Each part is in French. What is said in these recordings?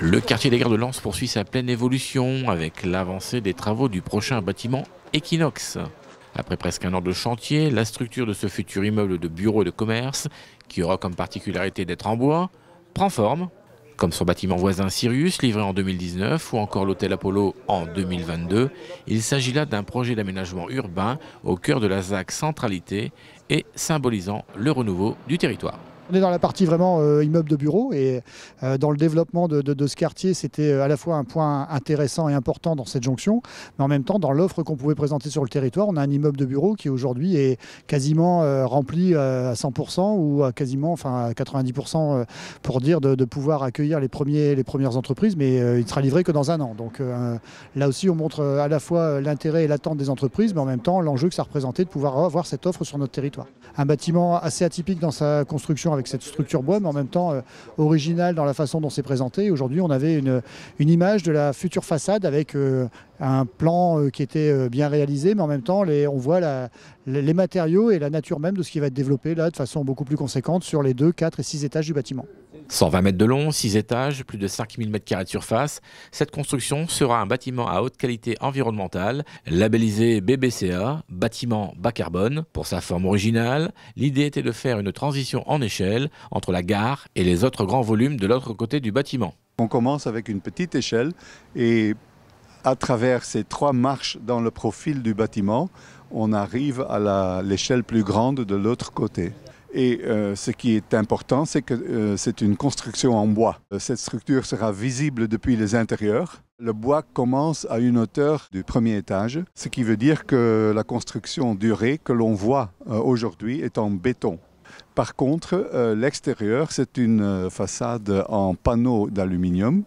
Le quartier des gares de Lens poursuit sa pleine évolution avec l'avancée des travaux du prochain bâtiment Equinox. Après presque un an de chantier, la structure de ce futur immeuble de bureaux de commerce, qui aura comme particularité d'être en bois, prend forme, comme son bâtiment voisin Sirius, livré en 2019, ou encore l'hôtel Apollo en 2022. Il s'agit là d'un projet d'aménagement urbain au cœur de la ZAC centralité et symbolisant le renouveau du territoire. On est dans la partie vraiment euh, immeuble de bureau et euh, dans le développement de, ce quartier, c'était euh, à la fois un point intéressant et important dans cette jonction, mais en même temps, dans l'offre qu'on pouvait présenter sur le territoire, on a un immeuble de bureau qui aujourd'hui est quasiment rempli à 100% ou à quasiment, enfin 90% pour dire de, pouvoir accueillir les, premiers, les premières entreprises, mais il ne sera livré que dans un an. Donc là aussi, on montre à la fois l'intérêt et l'attente des entreprises, mais en même temps l'enjeu que ça représentait de pouvoir avoir cette offre sur notre territoire. Un bâtiment assez atypique dans sa construction avec cette structure bois, mais en même temps euh, originale dans la façon dont c'est présenté. Aujourd'hui, on avait une, image de la future façade avec euh, un plan euh, qui était bien réalisé, mais en même temps, on voit les matériaux et la nature même de ce qui va être développé là de façon beaucoup plus conséquente sur les deux, quatre et six étages du bâtiment. 120 mètres de long, 6 étages, plus de 5000 mètres carrés de surface, cette construction sera un bâtiment à haute qualité environnementale, labellisé BBCA, bâtiment bas carbone. Pour sa forme originale, l'idée était de faire une transition en échelle entre la gare et les autres grands volumes de l'autre côté du bâtiment. On commence avec une petite échelle et à travers ces trois marches dans le profil du bâtiment, on arrive à l'échelle plus grande de l'autre côté. Et euh, ce qui est important, c'est que euh, c'est une construction en bois. Euh, cette structure sera visible depuis les intérieurs. Le bois commence à une hauteur du premier étage, ce qui veut dire que la construction durée que l'on voit aujourd'hui est en béton. Par contre, l'extérieur, c'est une façade en panneaux d'aluminium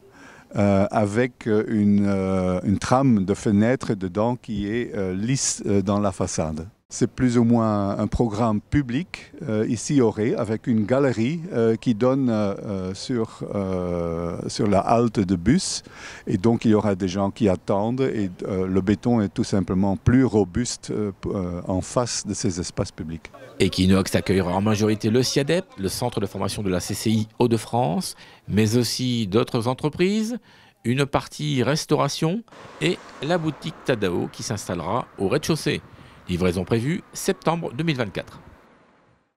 avec une, trame de fenêtre dedans qui est lisse dans la façade. C'est plus ou moins un programme public euh, ici au Ré avec une galerie euh, qui donne euh, sur, sur la halte de bus. Et donc il y aura des gens qui attendent et le béton est tout simplement plus robuste en face de ces espaces publics. Equinox accueillera en majorité le CIADEP, le centre de formation de la CCI Hauts-de-France, mais aussi d'autres entreprises une partie restauration et la boutique Tadao qui s'installera au rez-de-chaussée. Livraison prévue septembre 2024.